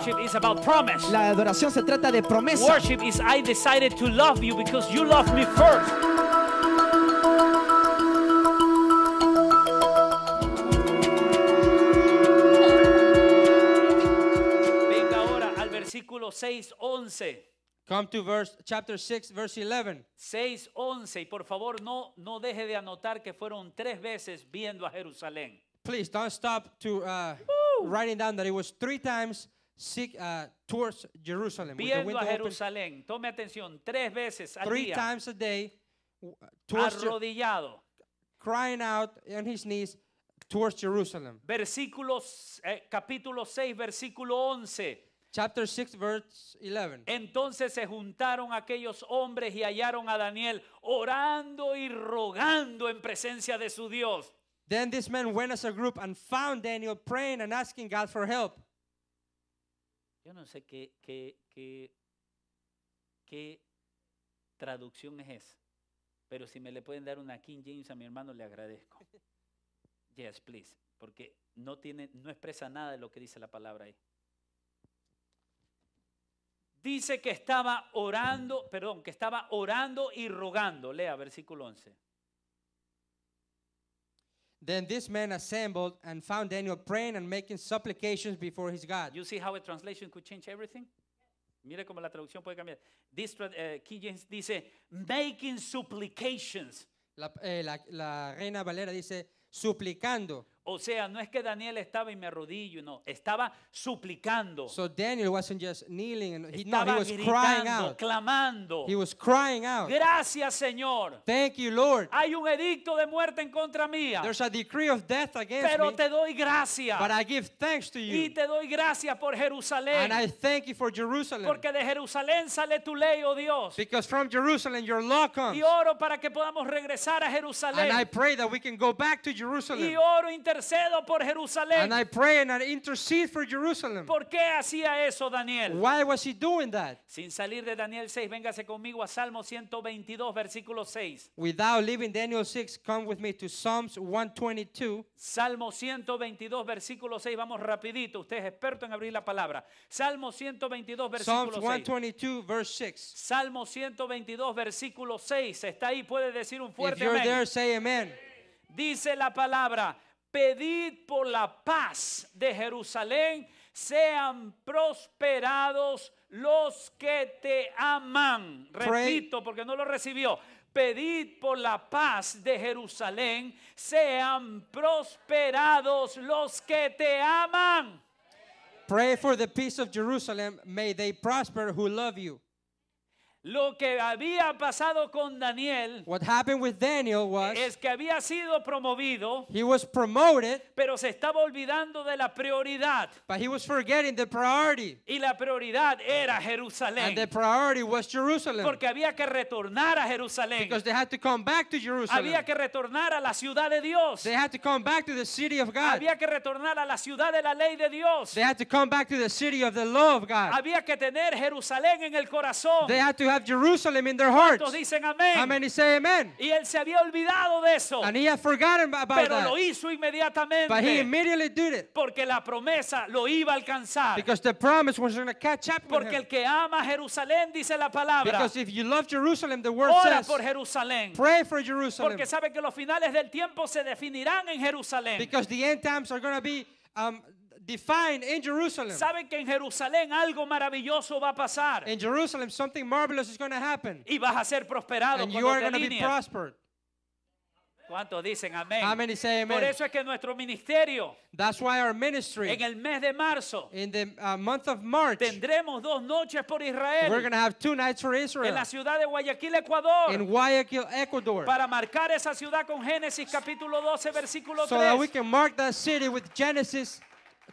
Worship is about promise. La adoración se trata de promesa. Worship is I decided to love you because you loved me first. Venga ahora al versículo 6, Come to verse chapter 6 verse 11. Six eleven. y por favor no no deje de anotar que fueron tres veces viendo a Jerusalén. Please don't stop to uh, writing down that it was three times seek, uh, towards Jerusalem. Viendo a Jerusalén, open, tome atención, tres veces al three día. times a day, arrodillado. Crying out on his knees towards Jerusalem. Versículos, eh, capítulo 6, versículo 11. Chapter 6, verse 11. Entonces se juntaron aquellos hombres y hallaron a Daniel orando y rogando en presencia de su Dios. Then these men went as a group and found Daniel praying and asking God for help. Yo no sé qué, traducción es esa, pero si me le pueden dar una King James a mi hermano, le agradezco. Yes, please, porque no, tiene, no expresa nada de lo que dice la palabra ahí. Dice que estaba orando, perdón, que estaba orando y rogando. Lea versículo 11. Then this man assembled and found Daniel praying and making supplications before his God. You see how a translation could change everything? Mira cómo la traducción puede cambiar. This, uh, King James dice, making supplications. La, eh, la, la Reina Valera dice, suplicando. O sea, no es que Daniel estaba y me arrodillo, no, estaba suplicando. So Daniel wasn't just kneeling and he, no, he was gritando, crying out. clamando. He was crying out. Gracias, Señor. Thank you, Lord. Hay un edicto de muerte en contra mía. There's a decree of death against Pero me. te doy gracias. But I give thanks to you. Y te doy gracias por Jerusalén. And I thank you for Jerusalem. Porque de Jerusalén sale tu ley, oh Dios. Because from Jerusalem your law comes. Y oro para que podamos regresar a Jerusalén. And I pray that we can go back to Jerusalem. Y oro por Jerusalén. And I pray and I intercede for Jerusalem. ¿Por qué hacía eso Daniel? Why was he doing that? Sin salir de Daniel 6, véngase conmigo a Salmo 122 versículo 6. Without leaving Daniel 6, come with me to Psalms 122. Salmo 122 versículo 6, vamos rapidito, usted es experto en abrir la palabra. Salmo 122 versículo Psalms 122 verse 6. Salmo 122 versículo 6, está ahí, puede decir un fuerte you're There, say amen. Dice la palabra, Pedid por la paz de Jerusalén, sean prosperados los que te aman. Repito, porque no lo recibió. Pedid por la paz de Jerusalén, sean prosperados los que te aman. Pray for the peace of Jerusalem, may they prosper who love you. Lo que había pasado con Daniel What happened with Daniel was es que había sido promovido, he was promoted, pero se estaba olvidando de la prioridad. But he was forgetting the priority. Y la prioridad era Jerusalén. And the priority was Jerusalem. Porque había que retornar a Jerusalén. Because they had to come back to Jerusalem. Había que retornar a la ciudad de Dios. They had to come back to the city of God. Había que retornar a la ciudad de la ley de Dios. They had to come back to the city of the law of God. Había que tener Jerusalén en el corazón. They had to have Jerusalem in their hearts? dicen amén? How many say amen? Y él se había olvidado de eso. And he had forgotten about Pero that. lo hizo inmediatamente. But he immediately did it. Porque la promesa lo iba a alcanzar. Because the promise was going to catch up Porque with el que ama Jerusalén dice la palabra. Because if you love Jerusalem, the word Ora says. por Jerusalén. Pray for Jerusalem. Porque sabe que los finales del tiempo se definirán en Jerusalén. Because the end times are going to be um, Define in Jerusalem. Saben que en Jerusalén algo maravilloso va a pasar. In Jerusalem something marvelous is going to happen. Y vas a ser prosperado And you are going to be prospered. ¿Cuántos dicen amén? How many say amen? Por eso es que nuestro ministerio That's why our ministry, en el mes de marzo in the, uh, month of March, tendremos dos noches por Israel. We're have two nights for Israel. En la ciudad de Guayaquil, Ecuador. In Guayaquil, Ecuador. Para marcar esa ciudad con Génesis capítulo 12 versículo 3. So that we can mark that city with Genesis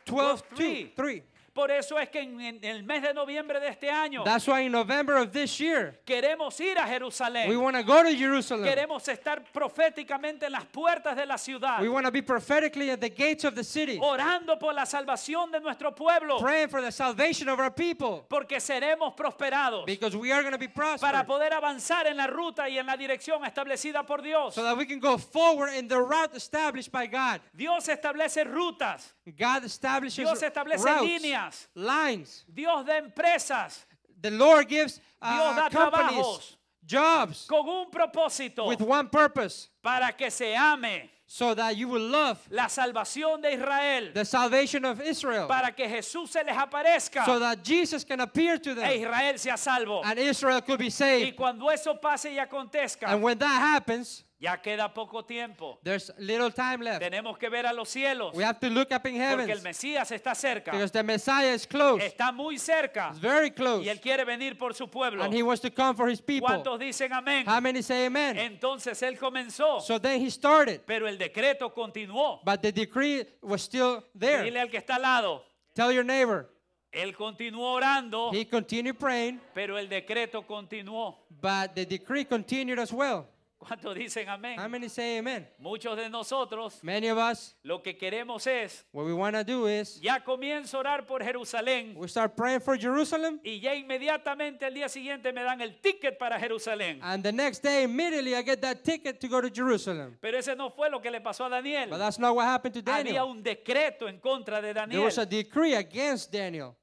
12, 12 three. 3. Por eso es que en, el mes de noviembre de este año That's in November of this year queremos ir a Jerusalén. We want to go to Jerusalem. Queremos estar proféticamente en las puertas de la ciudad. We want to be prophetically at the gates of the city. Orando por la salvación de nuestro pueblo. Praying for the salvation of our people. Porque seremos prosperados. Because we are going to be prospered. Para poder avanzar en la ruta y en la dirección establecida por Dios. So that we can go forward in the route established by God. Dios establece rutas. God establishes Dios establece routes. líneas. Lines. Dios da empresas. The Lord gives uh, Dios da trabajos. Jobs. Con un propósito. With one purpose. Para que se ame. So that you will love la salvación de Israel. The salvation of Israel. Para que Jesús se les aparezca. So that Jesus can appear to them. E Israel sea salvo. And Israel could be saved. Y cuando eso pase y acontezca. And when that happens, ya queda poco tiempo. There's little time left. Tenemos que ver a los cielos. We have to look up in heavens. Porque el Mesías está cerca. Because the Messiah is close. Está muy cerca. It's very close. Y él quiere venir por su pueblo. And he wants to come for his people. ¿Cuántos dicen amén? How many say amen? Entonces él comenzó. So then he started. Pero el decreto continuó. But the decree was still there. Dile al que está al lado. Tell your neighbor. Él continuó orando. He continued praying. Pero el decreto continuó. But the decree continued as well. ¿Cuántos dicen amén? How many say amen? Muchos de nosotros Many of us, lo que queremos es what we want to do is ya comienzo a orar por Jerusalén we start praying for Jerusalem y ya inmediatamente al día siguiente me dan el ticket para Jerusalén. and the next day immediately I get that ticket to go to Jerusalem. Pero ese no fue lo que le pasó a Daniel. But that's not what happened to Daniel. Había un decreto en contra de Daniel. There was a decree against Daniel.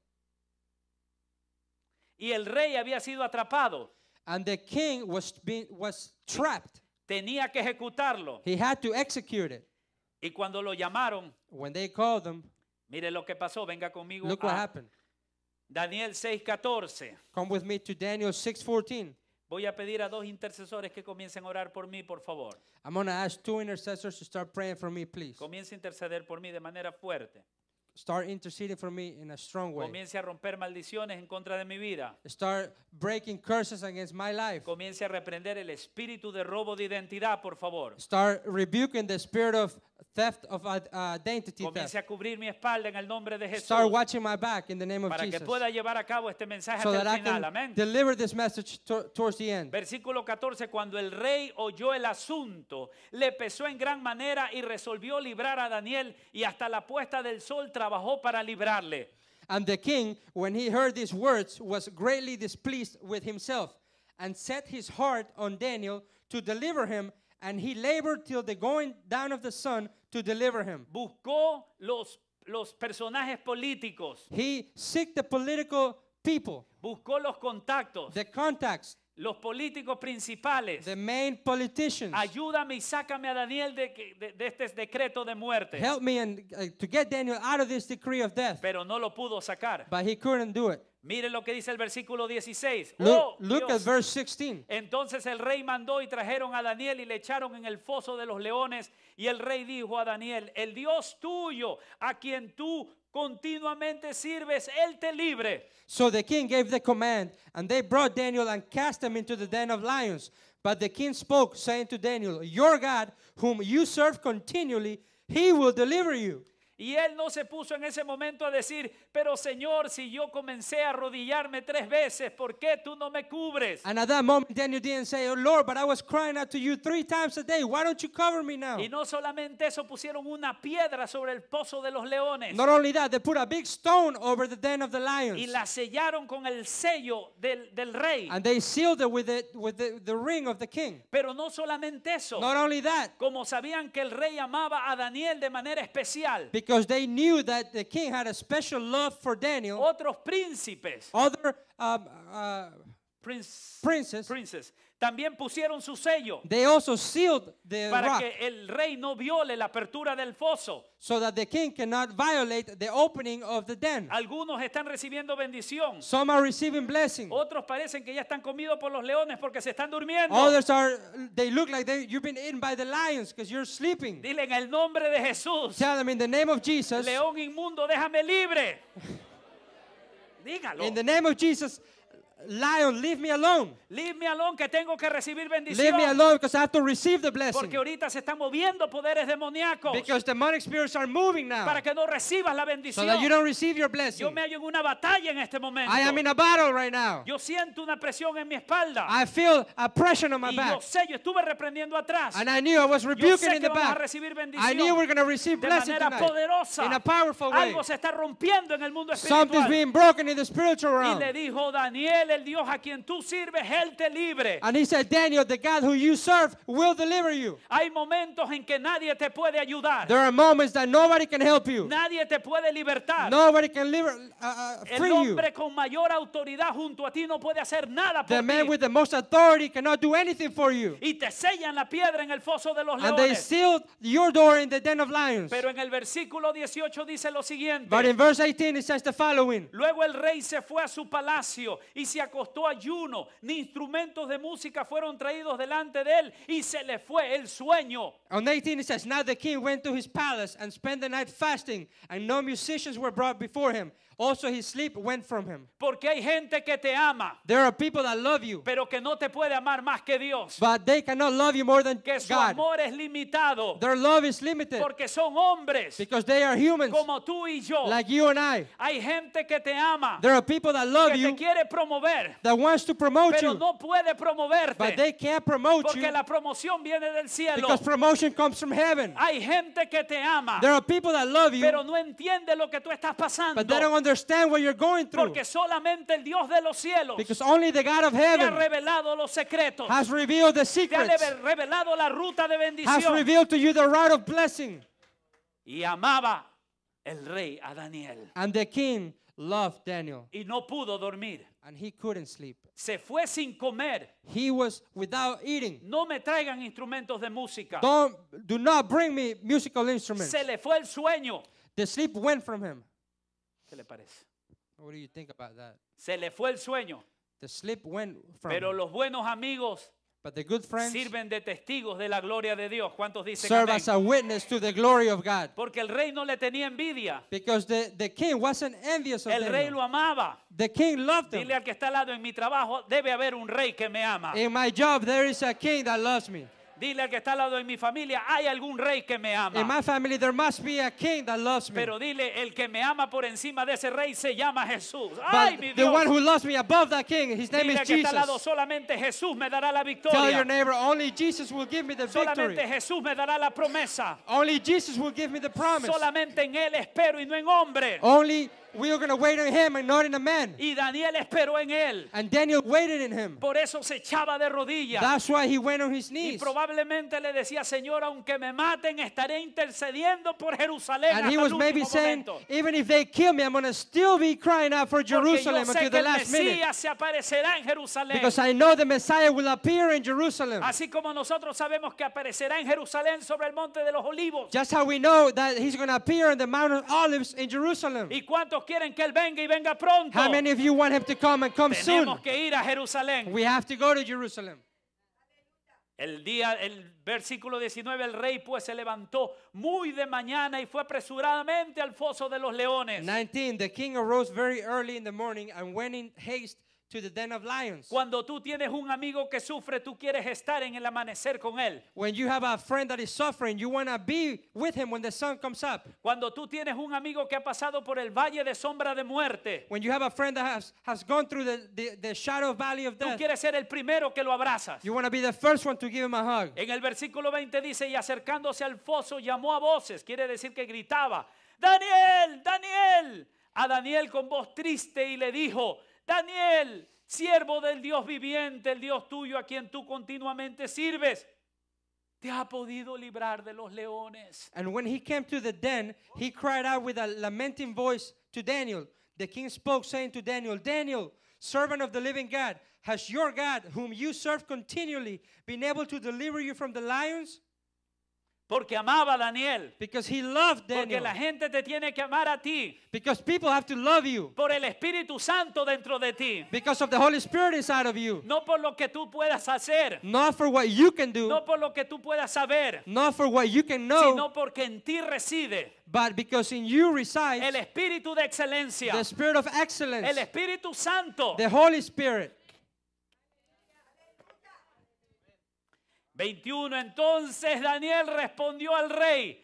Y el rey había sido atrapado. And the king was, being, was trapped. Tenía que ejecutarlo. He had to execute it. Y cuando lo llamaron, When they called him, mire lo que pasó, venga conmigo. Look what happened. Daniel 6:14. Come with me to Daniel 6:14. Voy a pedir a dos intercesores que comiencen a orar por mí, por favor. I'm going to ask two intercessors to start praying for me, please. Comiencen a interceder por mí de manera fuerte. Start interceding for me in a strong way. Comience a romper maldiciones en contra de mi vida. Start breaking curses against my life. Comience a reprender el espíritu de robo de identidad, por favor. Start rebuking the spirit of theft of uh, identity theft. a cubrir mi espalda en el nombre de Jesús. Start watching my back in the name of para Jesus. que pueda llevar a cabo este mensaje so that I final. Amén. Deliver this message to towards the end. Versículo 14 cuando el rey oyó el asunto, le pesó en gran manera y resolvió librar a Daniel y hasta la puesta del sol trabajó para librarle. And the king, when he heard these words, was greatly displeased with himself and set his heart on Daniel to deliver him and he labored till the going down of the sun to deliver him. Buscó los los personajes políticos. He seek the political people. Buscó los contactos. The contacts. Los políticos principales. The main politicians. Ayúdame y sácame a Daniel de, de, de este decreto de muerte. Help me and, uh, to get Daniel out of this decree of death. Pero no lo pudo sacar. But he couldn't do it. Miren lo que dice el versículo 16. 16. Entonces el rey mandó y trajeron a Daniel y le echaron en el foso de los leones. Y el rey dijo a Daniel, el Dios tuyo, a quien tú continuamente sirves, él te libre. So the king gave the command, and they brought Daniel and cast him into the den of lions. But the king spoke, saying to Daniel, Your God, whom you serve continually, he will deliver you. Y él no se puso en ese momento a decir, pero Señor, si yo comencé a rodillarme tres veces, ¿por qué tú no me cubres? And at that moment Daniel didn't say, "Oh Lord, but I was crying out to you three times a day. Why don't you cover me now?" Y no solamente eso, pusieron una piedra sobre el pozo de los leones. Not only that, they put a big stone over the den of the lions. Y la sellaron con el sello del, del rey. And they sealed it with the with the, the ring of the king. Pero no solamente eso. Not only that. Como sabían que el rey amaba a Daniel de manera especial. because they knew that the king had a special love for Daniel. Otros príncipes. Other um, uh, Prince, princes, princes También pusieron su sello They also sealed the para rock que el rey no viole la apertura del foso. so that the king cannot violate the opening of the den. Algunos están recibiendo bendición. Some are receiving blessing. Otros parecen que ya están comidos por los leones porque se están durmiendo. Others are they look like they, you've been eaten by the lions because you're sleeping. Dile en el nombre de Jesús. Tell them in the name of Jesus. León inmundo, déjame libre. Dígalo. In the name of Jesus, Lion, leave me alone. Leave me alone que tengo que recibir bendición. Leave me alone because I have to receive the blessing. Porque ahorita se están moviendo poderes demoníacos. Because demonic spirits are moving now. Para que no recibas la bendición. So that you don't receive your blessing. Yo me hallo en una batalla en este momento. I am in a battle right now. Yo siento una presión en mi espalda. I feel a pressure on my y back. Yo sé, yo estuve reprendiendo atrás. And I knew I was rebuking yo sé que in the back. A recibir bendición I knew were going to receive de manera poderosa. In a powerful way. Algo se está rompiendo en el mundo espiritual. Something's being broken in the spiritual realm. Y le dijo Daniel él, el Dios a quien tú sirves, Él te libre. And he said, Daniel, the God who you serve will deliver you. Hay momentos en que nadie te puede ayudar. There are moments that nobody can help you. Nadie te puede libertar. Nobody can liber, uh, uh, free el hombre con mayor autoridad junto a ti no puede hacer nada por ti. The man with the most authority cannot do anything for you. Y te sellan la piedra en el foso de los leones. And they sealed your door in the den of lions. Pero en el versículo 18 dice lo siguiente. But in verse 18 it says the following. Luego el rey se fue a su palacio y se acostó ayuno, ni instrumentos de música fueron traídos delante de él y se le fue el sueño. On 18 it says, Now the king went to his palace and spent the night fasting, and no musicians were brought before him. Also his sleep went from him. Porque hay gente que te ama. There are people that love you. Pero que no te puede amar más que Dios. But they cannot love you more than que su God. amor es limitado. Their love is limited. Porque son hombres. Because they are humans. Como tú y yo. Like you and I. Hay gente que te ama. There are people that love you. Que te quiere promover. That wants to promote you. Pero no puede promoverte. But they can't promote you. Porque la promoción viene del cielo. Because promotion comes from heaven. Hay gente que te ama. There are people that love you. Pero no entiende lo que tú estás pasando. But they don't understand what you're going through. Porque solamente el Dios de los cielos Because only the God of heaven ha revelado los secretos. Has revealed the secrets. ha revelado la ruta de bendición. Has revealed to you the route of blessing. Y amaba el rey a Daniel. And the king loved Daniel. Y no pudo dormir. And he couldn't sleep. Se fue sin comer. He was without eating. No me traigan instrumentos de música. Don't, do not bring me musical instruments. Se le fue el sueño. The sleep went from him le parece? Se le fue el sueño. Pero los buenos amigos sirven de testigos de la gloria de Dios. ¿Cuántos dicen serve as to the glory of Porque el rey no le tenía envidia. Because the, king El rey lo amaba. The king al que está al lado en mi trabajo, debe haber un rey que me ama. In my job Dile al que está al lado de mi familia, hay algún rey que me ama. In my family there must be a king that loves me. Pero dile, el que me ama por encima de ese rey se llama Jesús. Ay, mi Dios. The one who loves me above that king, his name dile is al que Jesus. está al lado, solamente Jesús me dará la victoria. Tell your neighbor, only Jesus will give me the victory. Solamente Jesús me dará la promesa. Only Jesus will give me the promise. Solamente en él espero y no en hombre. Only We were going to wait on him and not in a man. Y Daniel esperó en él. And Daniel waited in him. Por eso se echaba de rodillas. That's why he went on his knees. Y probablemente le decía, Señor, aunque me maten, estaré intercediendo por Jerusalén and hasta he was maybe saying, even if they kill me, I'm going to still be crying out for Jerusalem until the last minute. Se aparecerá en Jerusalén. Because I know the Messiah will appear in Jerusalem. Así como nosotros sabemos que aparecerá en Jerusalén sobre el monte de los olivos. Just how we know that he's going to appear on the Mount of Olives in Jerusalem. Y cuántos quieren que él venga y venga pronto. How many of you want him to come and come Tenemos soon? que ir a Jerusalén. We have to go to Jerusalem. El día, el versículo 19, el rey pues se levantó muy de mañana y fue apresuradamente al foso de los leones. 19, the king arose very early in the morning and went in haste to the den of lions. Cuando tú tienes un amigo que sufre, tú quieres estar en el amanecer con él. When you have a friend that is suffering, you want be with him when the sun comes up. Cuando tú tienes un amigo que ha pasado por el valle de sombra de muerte. When you have a friend that has, has gone through the, the, shadow valley of death. Tú quieres ser el primero que lo abrazas. You be the first one to give him a hug. En el versículo 20 dice, "Y acercándose al foso llamó a voces", quiere decir que gritaba, "Daniel, Daniel." A Daniel con voz triste y le dijo, Daniel, siervo del Dios viviente, el Dios tuyo a quien tú continuamente sirves. Te ha podido librar de los leones. And when he came to the den, he cried out with a lamenting voice to Daniel. The king spoke, saying to Daniel, Daniel, servant of the living God, has your God, whom you serve continually, been able to deliver you from the lions? Porque amaba a Daniel. Because he loved Daniel. Porque la gente te tiene que amar a ti. Because people have to love you. Por el Espíritu Santo dentro de ti. Because of the Holy Spirit inside of you. No por lo que tú puedas hacer. Not for what you can do. No por lo que tú puedas saber. Not for what you can know. Sino porque en ti reside. But because in you resides el espíritu de excelencia. The spirit of excellence. El Espíritu Santo. The Holy Spirit. 21. Entonces Daniel respondió al rey,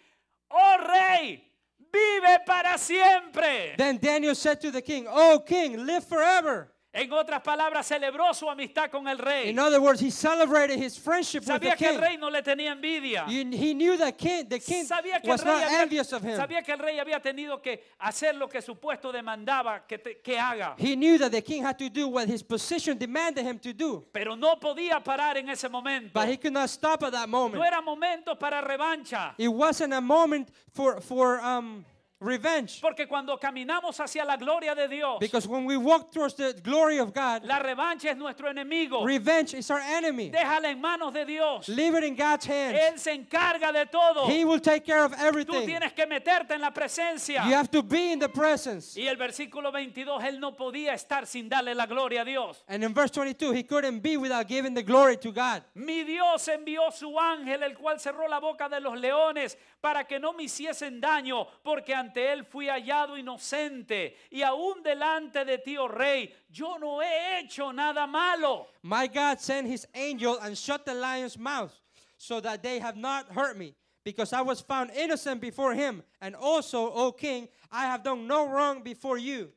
oh rey, vive para siempre. Then Daniel said to the king, oh king, live forever. En otras palabras, celebró su amistad con el rey. In other words, he celebrated his friendship with the king. Sabía que el rey no le tenía envidia. You- He knew that king, the king Sabía que, el was rey not había, envious of him. sabía que el rey había tenido que hacer lo que su puesto demandaba que, te- que haga. He knew that the king had to do what his position demanded him to do. Pero no podía parar en ese momento. But he could not stop at that moment. No era momento para revancha. It wasn't a moment for, for um, Revenge. Porque cuando caminamos hacia la gloria de Dios, Because when we walk towards the glory of God, la revancha es nuestro enemigo. Revenge is our enemy. Déjala en manos de Dios. Leave it in God's hands. Él se encarga de todo. He will take care of everything. Tú tienes que meterte en la presencia. You have to be in the presence. Y el versículo 22, él no podía estar sin darle la gloria a Dios. And in verse 22, he couldn't be without giving the glory to God. Mi Dios envió su ángel, el cual cerró la boca de los leones para que no me hiciesen daño, porque ante ante él fui hallado inocente y aún delante de ti, oh rey, yo no he hecho nada malo. My God sent his angel and shut the lion's mouth so that they have not hurt me because I was found innocent before him and also, oh king, I have done no wrong before you.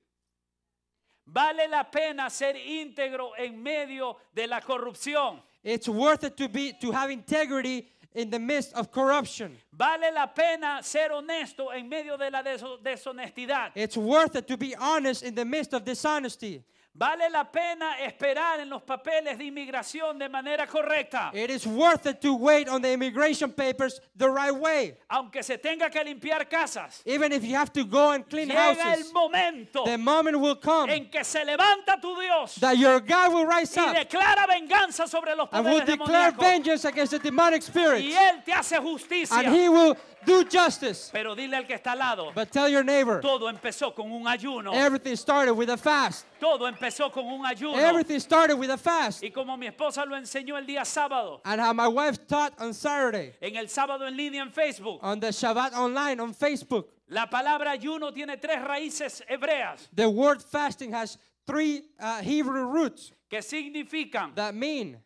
Vale la pena ser íntegro en medio de la corrupción. It's worth it to be to have integrity in the midst of corruption. Vale la pena ser honesto en medio de la deshonestidad. It's worth it to be honest in the midst of dishonesty. Vale la pena esperar en los papeles de inmigración de manera correcta. It is worth it to wait on the immigration papers the right way. Aunque se tenga que limpiar casas. Even if you have to go and clean Llega houses. el momento. The moment will come. En que se levanta tu Dios. That your God will rise up. Y declara venganza sobre los poderes demoníacos. And will declare vengeance against the demonic spirits. Y él te hace justicia. And he will Do justice. Pero dile al que está al lado. But tell your neighbor. Todo empezó con un ayuno. Everything started with a fast. Todo empezó con un ayuno. Everything started with a fast. Y como mi esposa lo enseñó el día sábado. And how my wife taught on Saturday. En el sábado en línea en Facebook. On the Shabbat online on Facebook. La palabra ayuno tiene tres raíces hebreas. The word fasting has three uh, Hebrew roots. Que significan. That mean.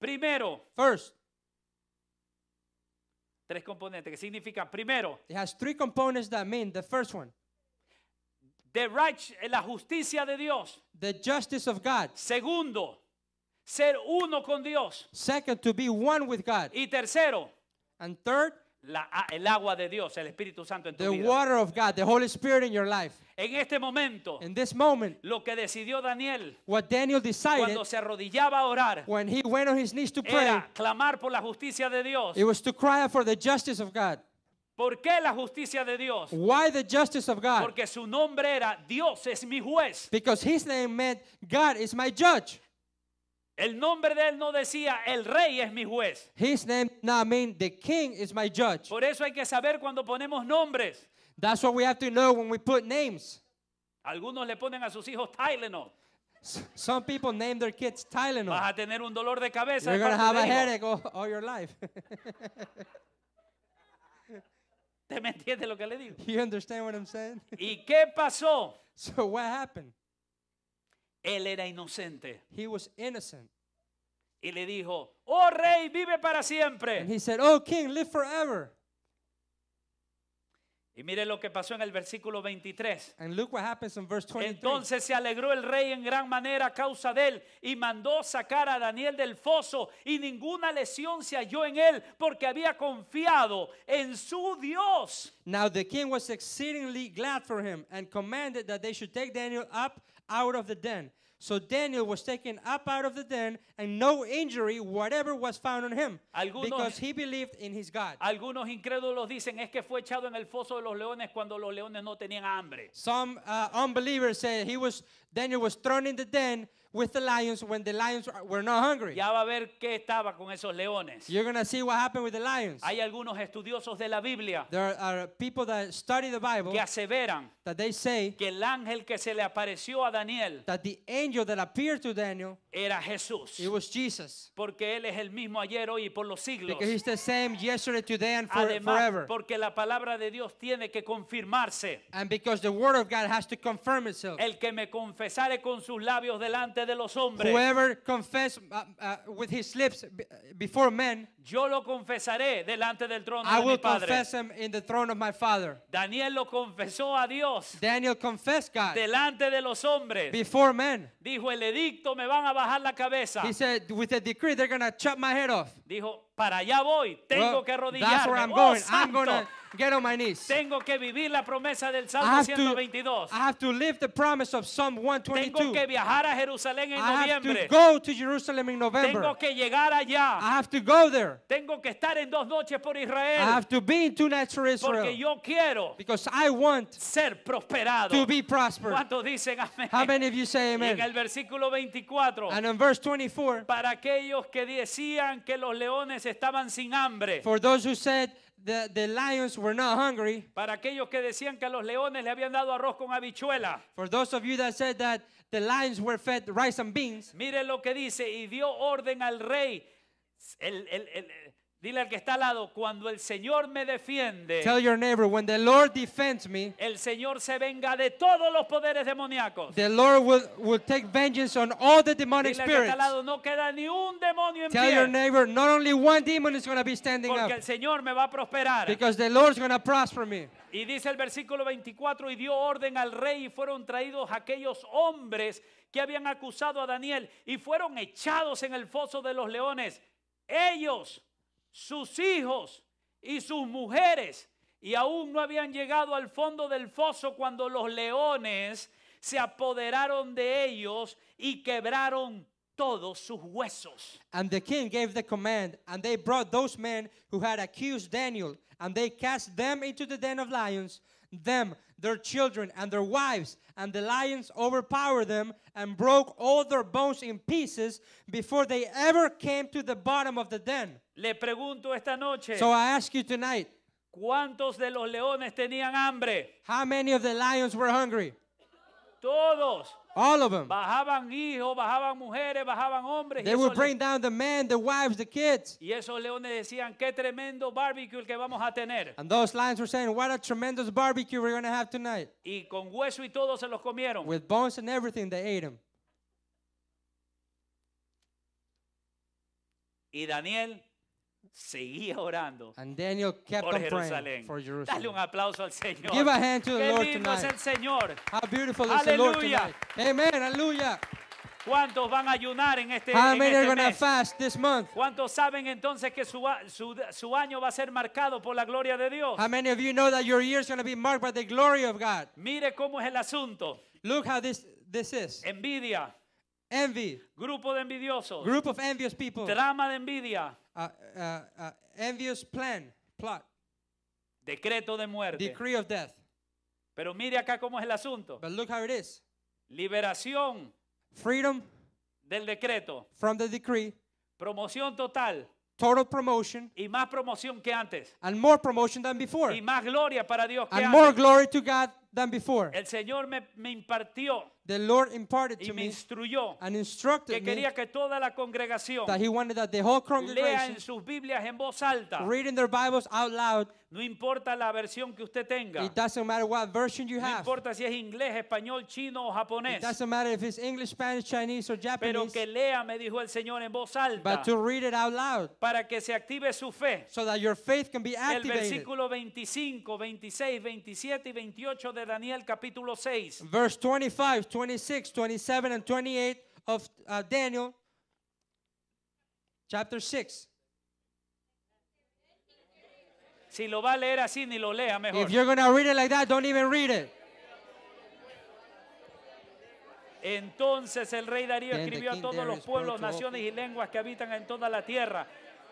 Primero. First tres componentes que significa primero, It has three components that mean the first one, the right, eh, la justicia de Dios. the justice of God. Segundo, ser uno con Dios. Second, to be one with God. Y tercero, And third, la, el agua de Dios, el Espíritu Santo en tu the vida. water of God, the Holy Spirit in your life. En este momento, in this moment, lo que decidió Daniel, what Daniel decided, cuando se arrodillaba a orar, when he went on his knees to pray, era clamar por la justicia de Dios. It was to cry out for the justice of God. ¿Por qué la justicia de Dios? Why the justice of God? Porque su nombre era Dios es mi juez. Because his name meant God is my judge. El nombre de él no decía el rey es mi juez. His name not mean the king is my judge. Por eso hay que saber cuando ponemos nombres. That's what we have to know when we put names. Algunos le ponen a sus hijos Tylenol. Some people name their kids Tylenol. Vas a tener un dolor de cabeza. You're gonna have a headache all, all your life. ¿Te entiendes lo que le digo? You understand what I'm saying? ¿Y qué pasó? So what happened? Él era inocente. He was innocent. Y le dijo, "Oh rey, vive para siempre." And he said, "Oh king, live forever." Y mire lo que pasó en el versículo 23. And look what happens in verse 23. Entonces se alegró el rey en gran manera a causa de él y mandó sacar a Daniel del foso y ninguna lesión se halló en él porque había confiado en su Dios. Now the king was exceedingly glad for him and commanded that they should take Daniel up out of the den. So Daniel was taken up out of the den and no injury whatever was found on him algunos, because he believed in his God. Algunos incrédulos dicen es que fue echado en el foso de los leones cuando los leones no tenían hambre. Some uh, unbelievers say he was Daniel was thrown in the den with the lions when the lions were not hungry. Ya va a ver qué estaba con esos leones. You're going to see what happened with the lions. Hay algunos estudiosos de la Biblia There are people that study the Bible que aseveran that they say que el ángel que se le apareció a Daniel that the angel that appeared to Daniel era Jesús. It was Jesus. Porque él es el mismo ayer, hoy y por los siglos. Because he's the same yesterday, today and for, Además, forever. porque la palabra de Dios tiene que confirmarse. And because the word of God has to confirm itself. El que me confesare con sus labios delante de los hombres. Whoever confess uh, uh, with his lips uh, before men, yo lo confesaré delante del trono I de mi padre. I will confess him in the throne of my father. Daniel lo confesó a Dios. Daniel confessed God. Delante de los hombres. Before men. Dijo el edicto me van a bajar la cabeza. He said with the decree they're gonna chop my head off. Dijo para allá voy, tengo well, que arrodillarme. That's where I'm oh, going. Santo. I'm going Get on my knees. Tengo que vivir la promesa del Salmo 122. To, I have to live the promise of Psalm 122. Tengo que viajar a Jerusalén en I noviembre. Have to go to Jerusalem in November. Tengo que llegar allá. I have to go there. Tengo que estar en dos noches por Israel. I have to be in two nights for Israel. Porque yo quiero Because I want ser prosperado. To be prospered. ¿Cuántos dicen amén? How many of you say amen? en el versículo 24. And in verse 24. Para aquellos que decían que los leones estaban sin hambre. For those who said the, the lions were not hungry. Para aquellos que decían que los leones le habían dado arroz con habichuela. For those of you that said that the lions were fed rice and beans. Mire lo que dice y dio orden al rey. El, el, el, Dile al que está al lado, cuando el Señor me defiende, Tell your neighbor, when the Lord defends me, el Señor se venga de todos los poderes demoníacos. the Lord will, will take vengeance on all the demonic Dile al que está spirits. al lado, no queda ni un demonio en Tell your neighbor, not only one demon is going to be standing porque el Señor me va a prosperar. because the Lord's going to prosper me. Y dice el versículo 24, y dio orden al rey y fueron traídos aquellos hombres que habían acusado a Daniel y fueron echados en el foso de los leones. Ellos sus hijos y sus mujeres, y aún no habían llegado al fondo del foso cuando los leones se apoderaron de ellos y quebraron todos sus huesos. And the king gave the command, and they brought those men who had accused Daniel, and they cast them into the den of lions, them, their children, and their wives, and the lions overpowered them and broke all their bones in pieces before they ever came to the bottom of the den. Le pregunto esta noche. So I ask you tonight. ¿Cuántos de los leones tenían hambre? How many of the lions were hungry? Todos. All of them. Bajaban hijos, bajaban mujeres, bajaban hombres. They would bring down the men, the wives, the kids. Y esos leones decían, qué tremendo barbecue que vamos a tener. And those lions were saying, what a tremendous barbecue we're going to have tonight. Y con hueso y todo se los comieron. With bones and everything, they ate them. Y Daniel seguía orando And Daniel kept por on Jerusalén. for Dale un aplauso al Señor. Give a hand to the Qué Lord lindo es el Señor. How beautiful is the Lord tonight. Amen. Hallelujah. ¿Cuántos van a ayunar en este, How many este are este going mes? fast this month? ¿Cuántos saben entonces que su, su- su año va a ser marcado por la gloria de Dios? How many of you know that your year is going to be marked by the glory of God? Mire cómo es el asunto. Look how this this is. Envidia, Envy, grupo de envidiosos, group of envious people, drama de envidia, uh, uh, envious plan, plot. Decreto de muerte. Decree of death. Pero mire acá cómo es el asunto. But look how it is. Liberación. Freedom. Del decreto. From the decree. Promoción total. Total promotion. Y más promoción que antes. And more promotion than before. Y más gloria para Dios que antes. And more glory to God than before. El Señor me, me impartió the Lord imparted to me instruyó and instructed que me que toda la congregación that He wanted that the whole congregation lean sus Biblias en voz alta reading their Bibles out loud No importa la versión que usted tenga. It doesn't matter what version you No importa si es inglés, español, chino o It japonés. doesn't matter if it's English, Spanish, Chinese, or Pero que lea, me dijo el Señor en voz alta, But to read it out loud para que se active su fe. so that your faith can be El versículo 25, 26, 27 y 28 de Daniel capítulo 6. Verse 25, 26, 27, and 28 of uh, Daniel, chapter 6. Si lo va a leer así, ni lo lea mejor. If you're gonna read it like that, don't even read it. Entonces el rey Darío escribió a todos los pueblos, naciones y lenguas que habitan en toda la tierra.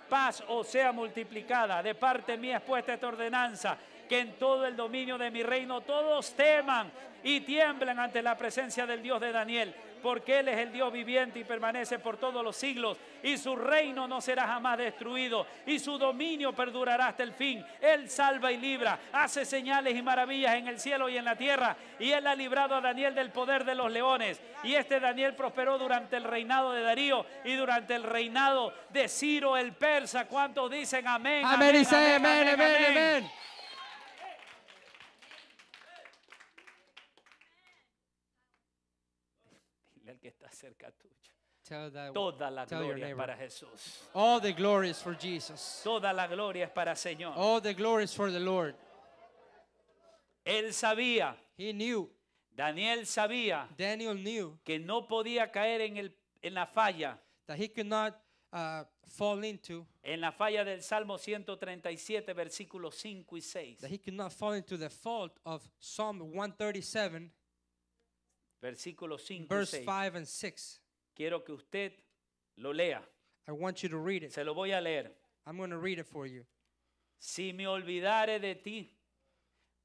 Paz o sea multiplicada. De parte mía expuesta puesta esta ordenanza que en todo el dominio de mi reino todos teman y tiemblen ante la presencia del Dios de Daniel, porque Él es el Dios viviente y permanece por todos los siglos, y su reino no será jamás destruido, y su dominio perdurará hasta el fin. Él salva y libra, hace señales y maravillas en el cielo y en la tierra, y Él ha librado a Daniel del poder de los leones, y este Daniel prosperó durante el reinado de Darío y durante el reinado de Ciro el Persa. ¿Cuántos dicen amén? Amén, amén, amén, amén. amén. amén, amén. el que está cerca tuyo. Toda la gloria para Jesús. All the glory is for Jesus. Toda la gloria es para Señor. All the glory is for the Lord. Él sabía. He knew. Daniel sabía. Daniel knew. Que no podía caer en, el, en la falla. That he could not uh, fall into. En la falla del Salmo 137 versículos 5 y 6. That he could not fall into the fault of Psalm 137 versículo 5 y verse 6. 5 and 6. Quiero que usted lo lea. I want you to read it. Se lo voy a leer. I'm going to read it for you. Si me olvidare de ti.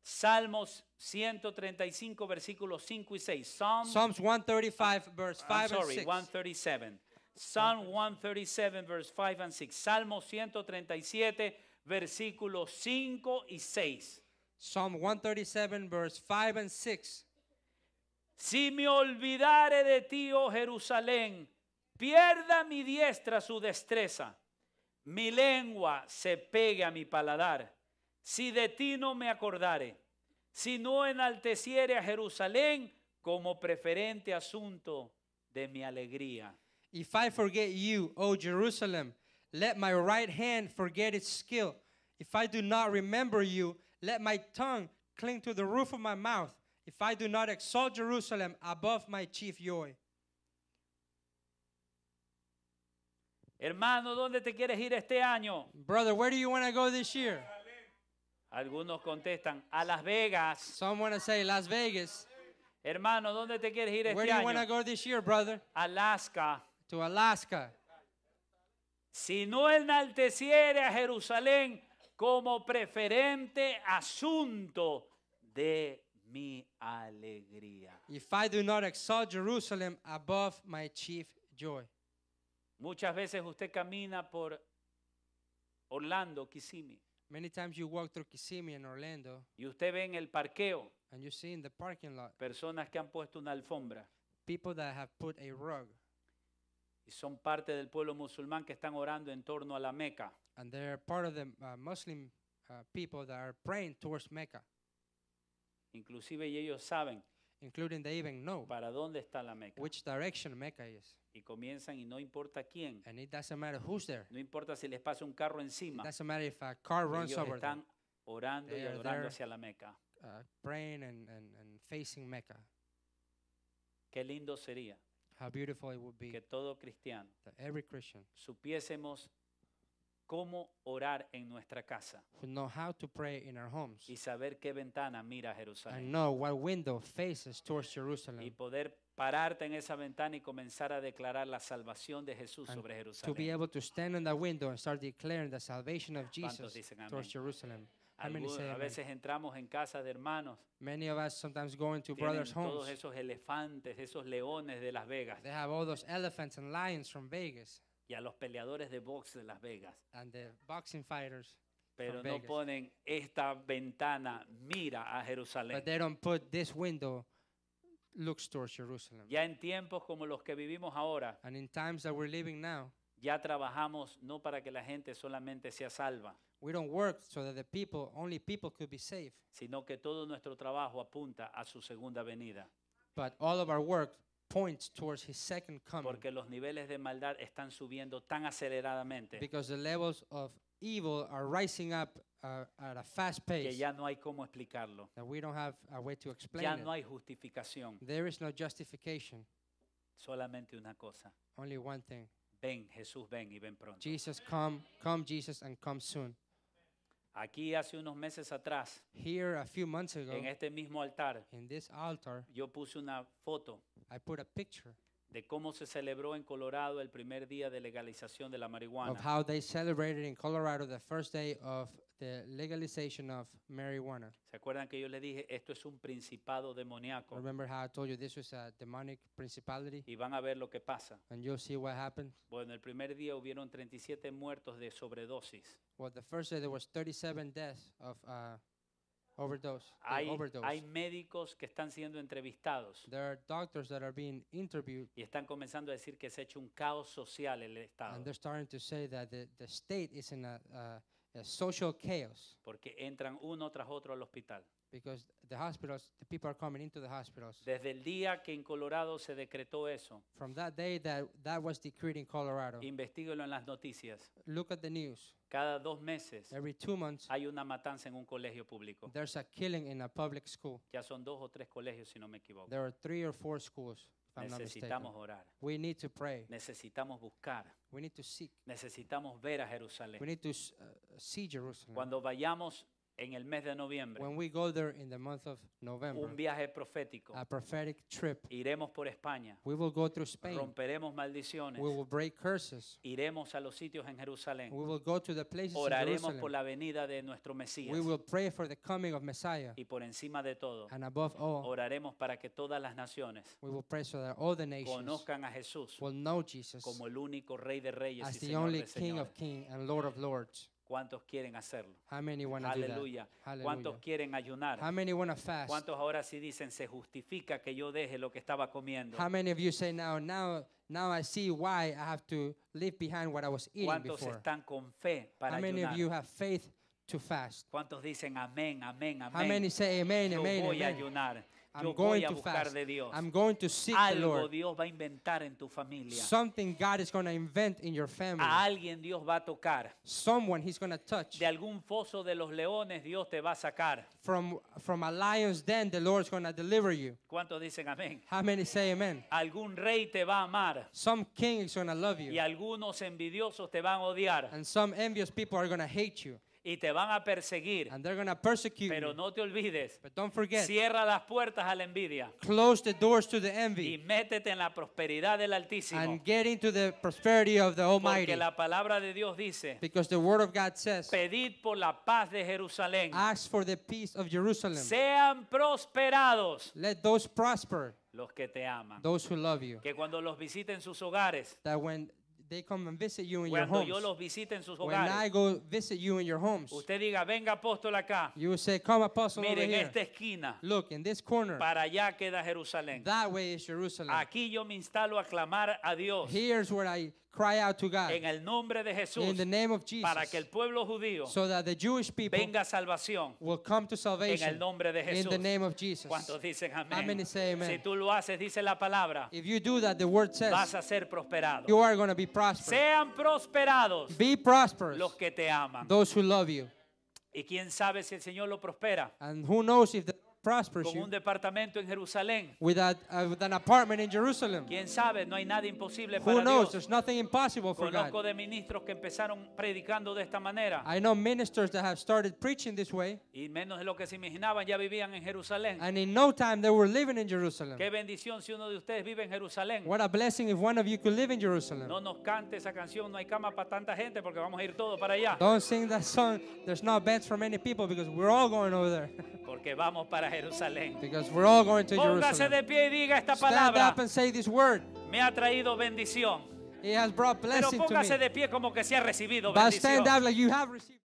Salmos 135 versículos 5 y 6. Psalm, Psalms 135 verse 5 I'm sorry, and 6. 137. Psalm 137 verse 5 and 6. Salmo 137 versículo 5 y 6. Psalm 137 verse 5 and 6. Si me olvidare de ti, oh Jerusalén, pierda mi diestra su destreza, mi lengua se pegue a mi paladar. Si de ti no me acordare, si no enalteciere a Jerusalén como preferente asunto de mi alegría. If I forget you, O Jerusalem, let my right hand forget its skill. If I do not remember you, let my tongue cling to the roof of my mouth if I do not exalt Jerusalem above my chief joy. Hermano, ¿dónde te quieres ir este año? Brother, where do you want to go this year? Algunos contestan a Las Vegas. Some want to say Las Vegas. Hermano, ¿dónde te quieres ir este año? Where do you want to go this year, brother? Alaska. To Alaska. Si no enalteciere a Jerusalén como preferente asunto de mi alegría. If I do not exalt Jerusalem above my chief joy. Muchas veces usted camina por Orlando, Kissimmee. Many times you walk through Kissimmee in Orlando. Y usted ve en el parqueo and you see in the parking lot personas que han puesto una alfombra people that have put a rug y son parte del pueblo musulmán que están orando en torno a la Meca. and they're part of the uh, Muslim uh, people that are praying towards Mecca. Inclusive y ellos saben including they even know para dónde está la Meca. which direction Mecca is. Y comienzan y no importa quién. And it doesn't matter who's there. No importa si les pasa un carro encima. It doesn't matter if a car runs ellos over them. están orando They y are adorando there, hacia la Meca. Uh, praying and, and, and facing Mecca. Qué lindo sería How beautiful it would be que todo cristiano that every Christian supiésemos cómo orar en nuestra casa know how to pray in our homes y saber qué ventana mira and Jerusalén know what window faces towards y poder pararte en esa ventana y comenzar a declarar la salvación de Jesús sobre Jerusalén. To be able to stand in that window and start declaring the salvation of Jesus towards Jerusalem. Algunos a veces entramos en casas de hermanos, Many of us sometimes go into tienen brothers' todos homes. esos elefantes, esos leones de Las Vegas. They have all those elephants and lions from Vegas y a los peleadores de box de Las Vegas. And boxing fighters Pero no ponen esta ventana mira a Jerusalén. But they don't put this window looks towards Jerusalem. Ya en tiempos como los que vivimos ahora, And in times that we're living now, ya trabajamos no para que la gente solamente sea salva, we don't work so that the people, only people could be safe sino que todo nuestro trabajo apunta a su segunda venida. But all of our work points towards his second coming porque los niveles de maldad están subiendo tan aceleradamente because the levels of evil are rising up uh, at a fast que ya no hay cómo explicarlo. that we don't have a way to explain Ya no it. hay justificación, There is no justification, solamente una cosa. only one thing. Ven, Jesús, ven y ven pronto. Jesus come, come Jesus and come soon. Aquí hace unos meses atrás, Here a few months ago en este mismo altar, in this altar, yo puse una foto I put a picture de cómo se celebró en Colorado el primer día de legalización de la marihuana. of how they celebrated in Colorado the first day of the legalization of marijuana. se acuerdan que yo les dije esto es un principado demoníaco Remember how I told you this was a demonic principality? y van a ver lo que pasa And you'll see what happens. bueno el primer día hubieron 37 muertos de sobredosis Well, the first day there was 37 deaths of uh, Overdose, hay, overdose. hay médicos que están siendo entrevistados There are doctors that are being interviewed y están comenzando a decir que se ha hecho un caos social en el and they're starting to say that the, the state is in a, a social chaos porque entran uno tras otro al hospital Because the hospitals, the people are coming into the hospitals. Desde el día que en Colorado se decretó eso, From that day that that was decreed in Colorado, investíguelo en las noticias. look at the news. Cada dos meses Every two months, hay una matanza en un colegio público. there's a killing in a public school. Ya son dos o tres colegios, si no me equivoco. There are three or four schools, Necesitamos orar. We need to pray. Necesitamos buscar. We need to seek. Necesitamos ver a Jerusalén. We need to uh, see Jerusalem. Cuando vayamos en el mes de noviembre. When we go there in the month of November, un viaje profético. A prophetic trip. Iremos por España. We will go through Spain. Romperemos maldiciones. We will break curses. Iremos a los sitios en Jerusalén. We will go to the places Oraremos in por la venida de nuestro Mesías. We will pray for the coming of Messiah. Y por encima de todo, And above all, oraremos para que todas las naciones we will pray so that all the nations conozcan a Jesús will know Jesus como el único Rey de Reyes as y the Señor only de King of Kings and Lord of Lords. ¿Cuántos quieren hacerlo? Aleluya. ¿Cuántos quieren ayunar? ¿Cuántos ahora sí dicen se justifica que yo deje lo que estaba comiendo? ¿Cuántos están con fe para ayunar? ¿Cuántos dicen amén, amén, amén? I'm yo voy going a to buscar fast. de Dios. I'm going to seek the Algo Lord. Dios va a inventar en tu familia. Something God is going to invent in your family. A alguien Dios va a tocar. Someone He's going to touch. De algún foso de los leones Dios te va a sacar. From, from a lion's den, the Lord's going to deliver you. ¿Cuántos dicen amén? How many say amen? Algún rey te va a amar Some king is going to love you, y algunos envidiosos te van a odiar. and some envious people are going to hate you y te van a perseguir. Pero no te olvides. Cierra las puertas a la envidia. Close Y métete en la prosperidad del Altísimo. Porque la palabra de Dios dice. Pedid por la paz de Jerusalén. Sean prosperados. Los que te aman. Que cuando los visiten sus hogares. they come and visit you in your homes. yo los visite en sus When I go visit you in your homes, usted diga, venga apóstol acá, you will say, Come, apostle, over mire here. esquina, Look, in this corner, para allá queda Jerusalén. that way is Jerusalem. Aquí yo me instalo a clamar a Dios. Here's where I En el nombre de Jesús. para que el pueblo judío venga salvación. en el nombre de Jesús. In the name of Jesus. ¿Cuántos dicen amén? Si tú lo haces, dice la palabra. vas a ser prosperado. Sean prosperados. Los que te aman. Y quién sabe si el Señor lo prospera. And who knows if prospers con you un departamento en Jerusalén. with, a, uh, with an apartment in Jerusalem. Quién sabe, no hay nada imposible Who para knows? Dios. There's nothing impossible for Conozco God. de ministros que empezaron predicando de esta manera I know ministers that have started preaching this way, y menos de lo que se imaginaban ya vivían en Jerusalén. and in no time they were living in Jerusalem. Qué bendición si uno de ustedes vive en Jerusalén. What a blessing if one of you could live in Jerusalem. No nos cante esa canción, no hay cama para tanta gente porque vamos a ir para allá. Don't sing that song, there's no beds for many people because we're all going over there. Porque vamos para Jerusalén. Because we're all going to de pie y diga esta palabra. Me ha traído bendición. Pero de pie como que se ha recibido bendición.